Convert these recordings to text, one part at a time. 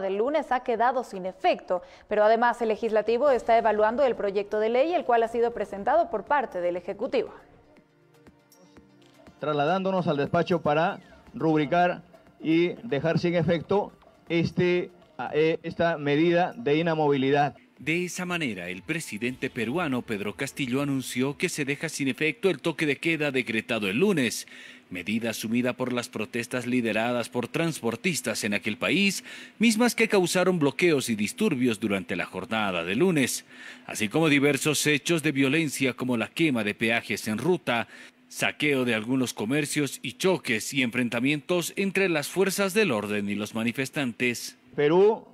del lunes ha quedado sin efecto, pero además el legislativo está evaluando el proyecto de ley, el cual ha sido presentado por parte del Ejecutivo. Trasladándonos al despacho para rubricar y dejar sin efecto este, eh, esta medida de inamovilidad. De esa manera, el presidente peruano Pedro Castillo anunció que se deja sin efecto el toque de queda decretado el lunes, medida asumida por las protestas lideradas por transportistas en aquel país, mismas que causaron bloqueos y disturbios durante la jornada de lunes, así como diversos hechos de violencia como la quema de peajes en ruta, saqueo de algunos comercios y choques y enfrentamientos entre las fuerzas del orden y los manifestantes. Perú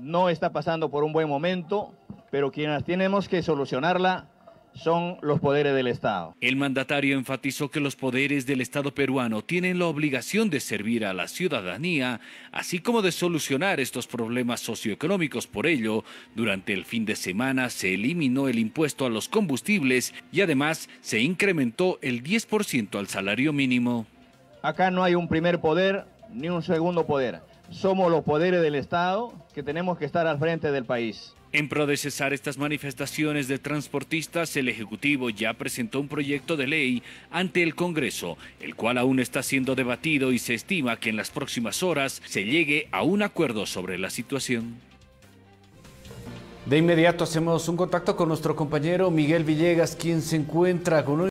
no está pasando por un buen momento, pero quienes tenemos que solucionarla son los poderes del Estado. El mandatario enfatizó que los poderes del Estado peruano tienen la obligación de servir a la ciudadanía, así como de solucionar estos problemas socioeconómicos. Por ello, durante el fin de semana se eliminó el impuesto a los combustibles y además se incrementó el 10% al salario mínimo. Acá no hay un primer poder ni un segundo poder somos los poderes del Estado que tenemos que estar al frente del país. En pro de cesar estas manifestaciones de transportistas, el Ejecutivo ya presentó un proyecto de ley ante el Congreso, el cual aún está siendo debatido y se estima que en las próximas horas se llegue a un acuerdo sobre la situación. De inmediato hacemos un contacto con nuestro compañero Miguel Villegas, quien se encuentra con un